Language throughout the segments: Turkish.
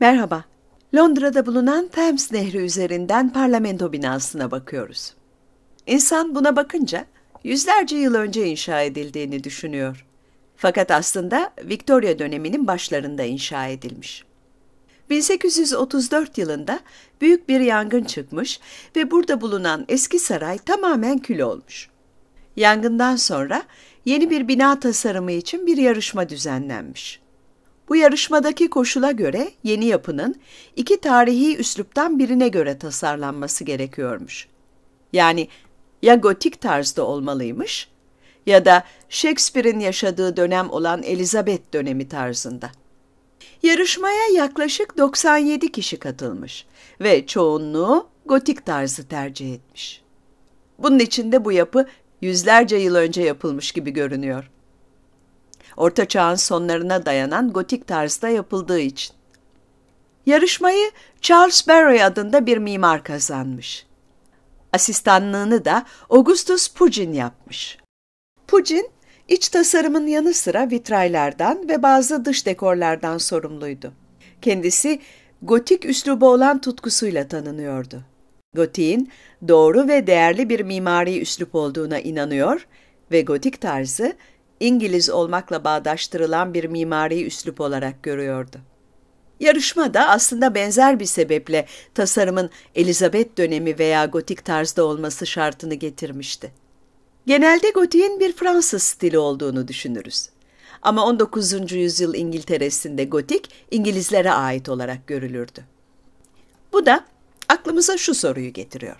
Merhaba. Londra'da bulunan Thames Nehri üzerinden parlamento binasına bakıyoruz. İnsan buna bakınca yüzlerce yıl önce inşa edildiğini düşünüyor. Fakat aslında Victoria döneminin başlarında inşa edilmiş. 1834 yılında büyük bir yangın çıkmış ve burada bulunan eski saray tamamen kül olmuş. Yangından sonra yeni bir bina tasarımı için bir yarışma düzenlenmiş. Bu yarışmadaki koşula göre yeni yapının iki tarihi üsluptan birine göre tasarlanması gerekiyormuş. Yani ya gotik tarzda olmalıymış ya da Shakespeare'in yaşadığı dönem olan Elizabeth dönemi tarzında. Yarışmaya yaklaşık 97 kişi katılmış ve çoğunluğu gotik tarzı tercih etmiş. Bunun içinde bu yapı yüzlerce yıl önce yapılmış gibi görünüyor. Orta Çağ'ın sonlarına dayanan gotik tarzda yapıldığı için. Yarışmayı Charles Barry adında bir mimar kazanmış. Asistanlığını da Augustus Pugin yapmış. Pugin, iç tasarımın yanı sıra vitraylardan ve bazı dış dekorlardan sorumluydu. Kendisi gotik üslubu olan tutkusuyla tanınıyordu. Gotiğin doğru ve değerli bir mimari üslup olduğuna inanıyor ve gotik tarzı İngiliz olmakla bağdaştırılan bir mimari üslup olarak görüyordu. Yarışma da aslında benzer bir sebeple tasarımın Elizabeth dönemi veya gotik tarzda olması şartını getirmişti. Genelde gotiğin bir Fransız stili olduğunu düşünürüz. Ama 19. yüzyıl İngiltere'sinde gotik İngilizlere ait olarak görülürdü. Bu da aklımıza şu soruyu getiriyor.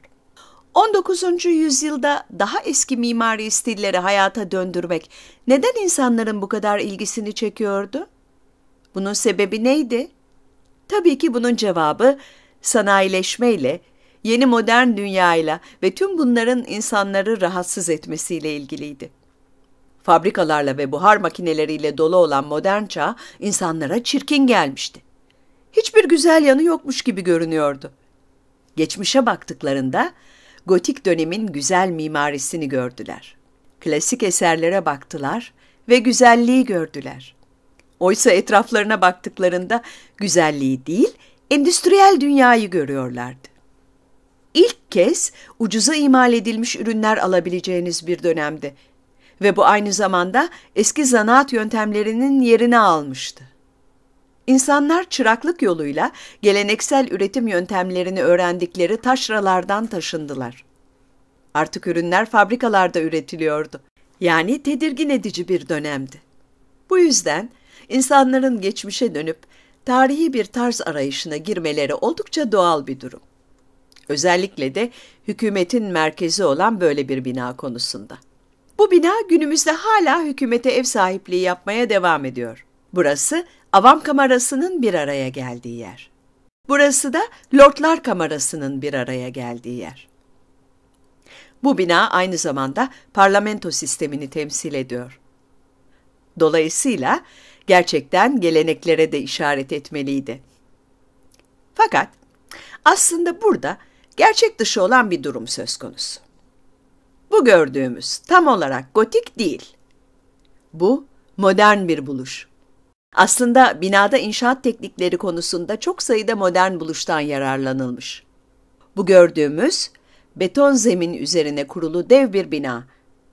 19. yüzyılda daha eski mimari stilleri hayata döndürmek neden insanların bu kadar ilgisini çekiyordu? Bunun sebebi neydi? Tabii ki bunun cevabı sanayileşmeyle, yeni modern dünyayla ve tüm bunların insanları rahatsız etmesiyle ilgiliydi. Fabrikalarla ve buhar makineleriyle dolu olan modern çağ insanlara çirkin gelmişti. Hiçbir güzel yanı yokmuş gibi görünüyordu. Geçmişe baktıklarında gotik dönemin güzel mimarisini gördüler. Klasik eserlere baktılar ve güzelliği gördüler. Oysa etraflarına baktıklarında güzelliği değil, endüstriyel dünyayı görüyorlardı. İlk kez ucuza imal edilmiş ürünler alabileceğiniz bir dönemde ve bu aynı zamanda eski zanaat yöntemlerinin yerini almıştı. İnsanlar çıraklık yoluyla geleneksel üretim yöntemlerini öğrendikleri taşralardan taşındılar. Artık ürünler fabrikalarda üretiliyordu. Yani tedirgin edici bir dönemdi. Bu yüzden insanların geçmişe dönüp tarihi bir tarz arayışına girmeleri oldukça doğal bir durum. Özellikle de hükümetin merkezi olan böyle bir bina konusunda. Bu bina günümüzde hala hükümete ev sahipliği yapmaya devam ediyor. Burası Avam Kamerası'nın bir araya geldiği yer. Burası da Lordlar Kamerası'nın bir araya geldiği yer. Bu bina aynı zamanda parlamento sistemini temsil ediyor. Dolayısıyla gerçekten geleneklere de işaret etmeliydi. Fakat aslında burada gerçek dışı olan bir durum söz konusu. Bu gördüğümüz tam olarak gotik değil. Bu modern bir buluş. Aslında binada inşaat teknikleri konusunda çok sayıda modern buluştan yararlanılmış. Bu gördüğümüz beton zemin üzerine kurulu dev bir bina.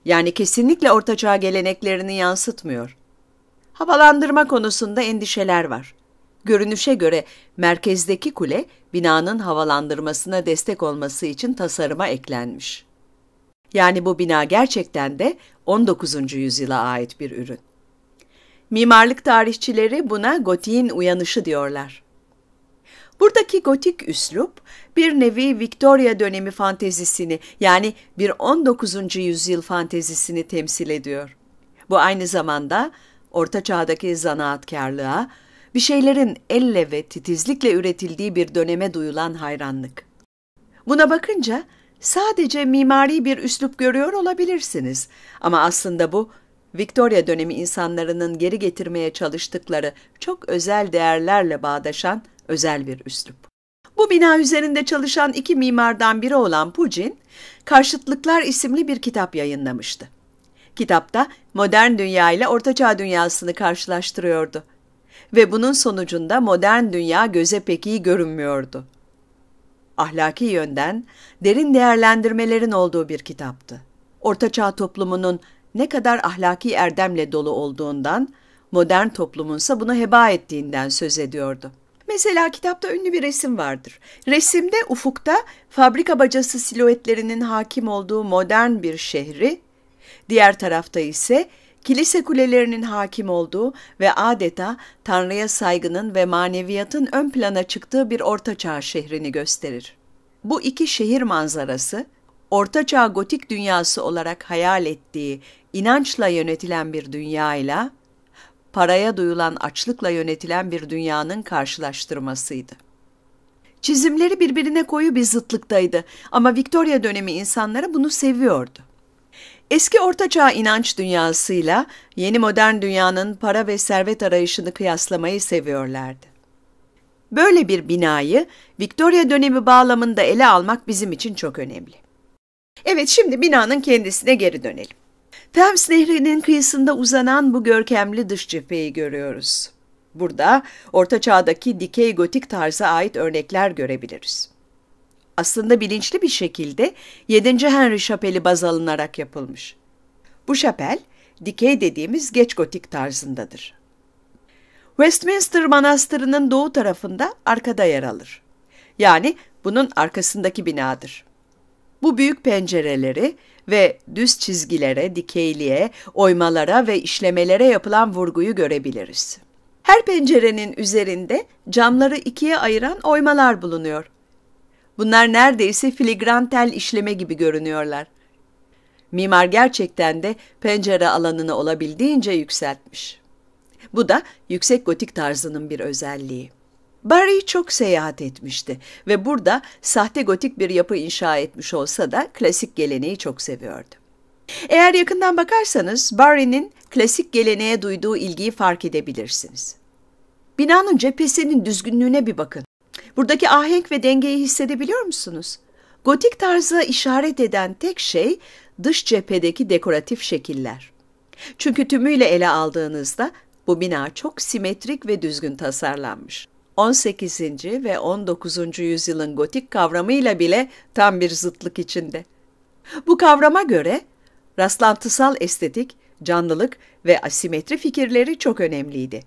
Yani kesinlikle ortaçağ geleneklerini yansıtmıyor. Havalandırma konusunda endişeler var. Görünüşe göre merkezdeki kule binanın havalandırmasına destek olması için tasarıma eklenmiş. Yani bu bina gerçekten de 19. yüzyıla ait bir ürün. Mimarlık tarihçileri buna gotiğin uyanışı diyorlar. Buradaki gotik üslup bir nevi Victoria dönemi fantezisini yani bir 19. yüzyıl fantezisini temsil ediyor. Bu aynı zamanda orta çağdaki zanaatkarlığa, bir şeylerin elle ve titizlikle üretildiği bir döneme duyulan hayranlık. Buna bakınca sadece mimari bir üslup görüyor olabilirsiniz ama aslında bu Victoria dönemi insanlarının geri getirmeye çalıştıkları çok özel değerlerle bağdaşan özel bir üslup. Bu bina üzerinde çalışan iki mimardan biri olan Pugin, Karşıtlıklar isimli bir kitap yayınlamıştı. Kitapta modern dünya ile ortaçağ dünyasını karşılaştırıyordu ve bunun sonucunda modern dünya göze pek iyi görünmüyordu. Ahlaki yönden derin değerlendirmelerin olduğu bir kitaptı. Ortaçağ toplumunun ne kadar ahlaki erdemle dolu olduğundan, modern toplumunsa bunu heba ettiğinden söz ediyordu. Mesela kitapta ünlü bir resim vardır. Resimde ufukta fabrika bacası siluetlerinin hakim olduğu modern bir şehri, diğer tarafta ise kilise kulelerinin hakim olduğu ve adeta Tanrı'ya saygının ve maneviyatın ön plana çıktığı bir ortaçağ şehrini gösterir. Bu iki şehir manzarası Ortaçağ gotik dünyası olarak hayal ettiği inançla yönetilen bir dünyayla paraya duyulan açlıkla yönetilen bir dünyanın karşılaştırmasıydı. Çizimleri birbirine koyu bir zıtlıktaydı ama Victoria dönemi insanları bunu seviyordu. Eski ortaçağ inanç dünyasıyla yeni modern dünyanın para ve servet arayışını kıyaslamayı seviyorlardı. Böyle bir binayı Victoria dönemi bağlamında ele almak bizim için çok önemli. Evet şimdi binanın kendisine geri dönelim. Thames Nehri'nin kıyısında uzanan bu görkemli dış cepheyi görüyoruz. Burada Orta Çağ'daki dikey gotik tarza ait örnekler görebiliriz. Aslında bilinçli bir şekilde 7. Henry şapeli baz alınarak yapılmış. Bu şapel dikey dediğimiz geç gotik tarzındadır. Westminster Manastırı'nın doğu tarafında arkada yer alır. Yani bunun arkasındaki binadır. Bu büyük pencereleri ve düz çizgilere, dikeyliğe, oymalara ve işlemelere yapılan vurguyu görebiliriz. Her pencerenin üzerinde camları ikiye ayıran oymalar bulunuyor. Bunlar neredeyse filigran tel işleme gibi görünüyorlar. Mimar gerçekten de pencere alanını olabildiğince yükseltmiş. Bu da yüksek gotik tarzının bir özelliği. Barry çok seyahat etmişti ve burada sahte gotik bir yapı inşa etmiş olsa da klasik geleneği çok seviyordu. Eğer yakından bakarsanız Barry'nin klasik geleneğe duyduğu ilgiyi fark edebilirsiniz. Binanın cephesinin düzgünlüğüne bir bakın. Buradaki ahenk ve dengeyi hissedebiliyor musunuz? Gotik tarzı işaret eden tek şey dış cephedeki dekoratif şekiller. Çünkü tümüyle ele aldığınızda bu bina çok simetrik ve düzgün tasarlanmış. 18. ve 19. yüzyılın gotik kavramıyla bile tam bir zıtlık içinde. Bu kavrama göre rastlantısal estetik, canlılık ve asimetri fikirleri çok önemliydi.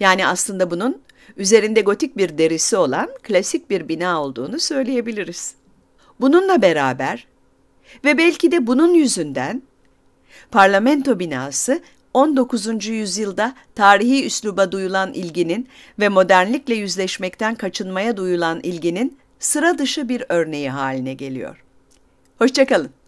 Yani aslında bunun üzerinde gotik bir derisi olan klasik bir bina olduğunu söyleyebiliriz. Bununla beraber ve belki de bunun yüzünden parlamento binası 19. yüzyılda tarihi üsluba duyulan ilginin ve modernlikle yüzleşmekten kaçınmaya duyulan ilginin sıra dışı bir örneği haline geliyor. Hoşçakalın.